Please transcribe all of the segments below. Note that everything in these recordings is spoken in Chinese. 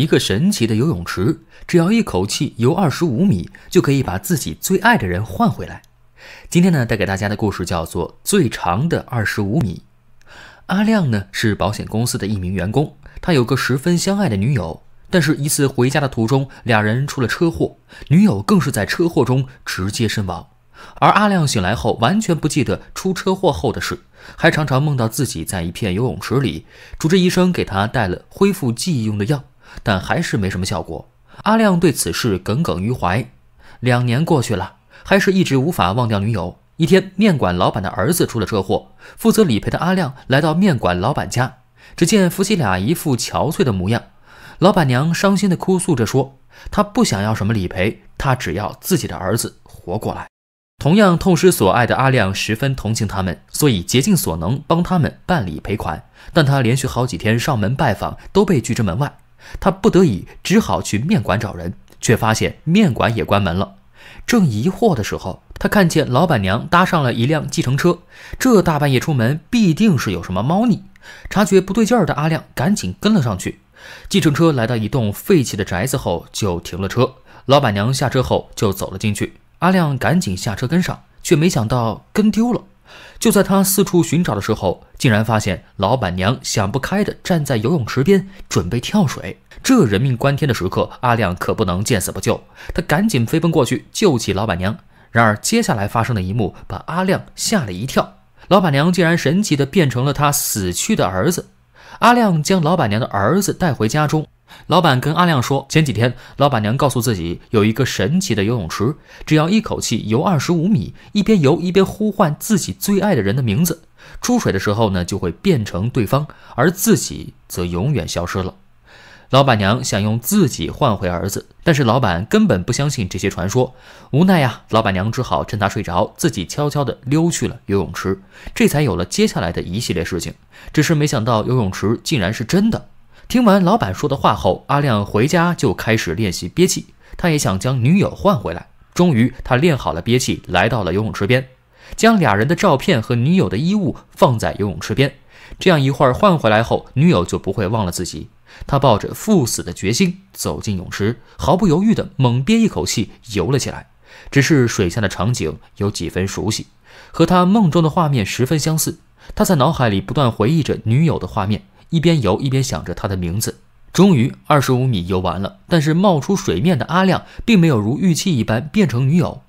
一个神奇的游泳池，只要一口气游二十五米，就可以把自己最爱的人换回来。今天呢，带给大家的故事叫做《最长的二十五米》。阿亮呢是保险公司的一名员工，他有个十分相爱的女友，但是，一次回家的途中，俩人出了车祸，女友更是在车祸中直接身亡。而阿亮醒来后，完全不记得出车祸后的事，还常常梦到自己在一片游泳池里。主治医生给他带了恢复记忆用的药。但还是没什么效果。阿亮对此事耿耿于怀，两年过去了，还是一直无法忘掉女友。一天，面馆老板的儿子出了车祸，负责理赔的阿亮来到面馆老板家，只见夫妻俩一副憔悴的模样。老板娘伤心的哭诉着说：“她不想要什么理赔，她只要自己的儿子活过来。”同样痛失所爱的阿亮十分同情他们，所以竭尽所能帮他们办理赔款。但他连续好几天上门拜访，都被拒之门外。他不得已只好去面馆找人，却发现面馆也关门了。正疑惑的时候，他看见老板娘搭上了一辆计程车。这大半夜出门，必定是有什么猫腻。察觉不对劲儿的阿亮赶紧跟了上去。计程车来到一栋废弃的宅子后就停了车，老板娘下车后就走了进去。阿亮赶紧下车跟上，却没想到跟丢了。就在他四处寻找的时候，竟然发现老板娘想不开的站在游泳池边准备跳水。这人命关天的时刻，阿亮可不能见死不救。他赶紧飞奔过去救起老板娘。然而接下来发生的一幕把阿亮吓了一跳，老板娘竟然神奇的变成了他死去的儿子。阿亮将老板娘的儿子带回家中。老板跟阿亮说，前几天老板娘告诉自己有一个神奇的游泳池，只要一口气游二十五米，一边游一边呼唤自己最爱的人的名字，出水的时候呢就会变成对方，而自己则永远消失了。老板娘想用自己换回儿子，但是老板根本不相信这些传说，无奈呀，老板娘只好趁他睡着，自己悄悄地溜去了游泳池，这才有了接下来的一系列事情。只是没想到游泳池竟然是真的。听完老板说的话后，阿亮回家就开始练习憋气。他也想将女友换回来。终于，他练好了憋气，来到了游泳池边，将俩人的照片和女友的衣物放在游泳池边。这样一会儿换回来后，女友就不会忘了自己。他抱着赴死的决心走进泳池，毫不犹豫地猛憋一口气游了起来。只是水下的场景有几分熟悉，和他梦中的画面十分相似。他在脑海里不断回忆着女友的画面。一边游一边想着他的名字，终于二十五米游完了。但是冒出水面的阿亮并没有如预期一般变成女友，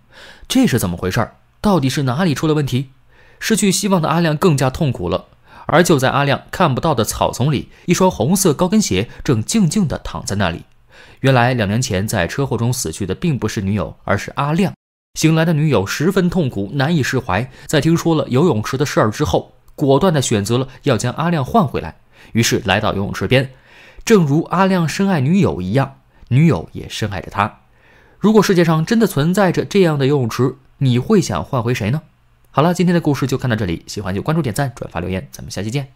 这是怎么回事？到底是哪里出了问题？失去希望的阿亮更加痛苦了。而就在阿亮看不到的草丛里，一双红色高跟鞋正静静地躺在那里。原来两年前在车祸中死去的并不是女友，而是阿亮。醒来的女友十分痛苦，难以释怀。在听说了游泳池的事儿之后，果断地选择了要将阿亮换回来。于是来到游泳池边，正如阿亮深爱女友一样，女友也深爱着他。如果世界上真的存在着这样的游泳池，你会想换回谁呢？好了，今天的故事就看到这里，喜欢就关注、点赞、转发、留言，咱们下期见。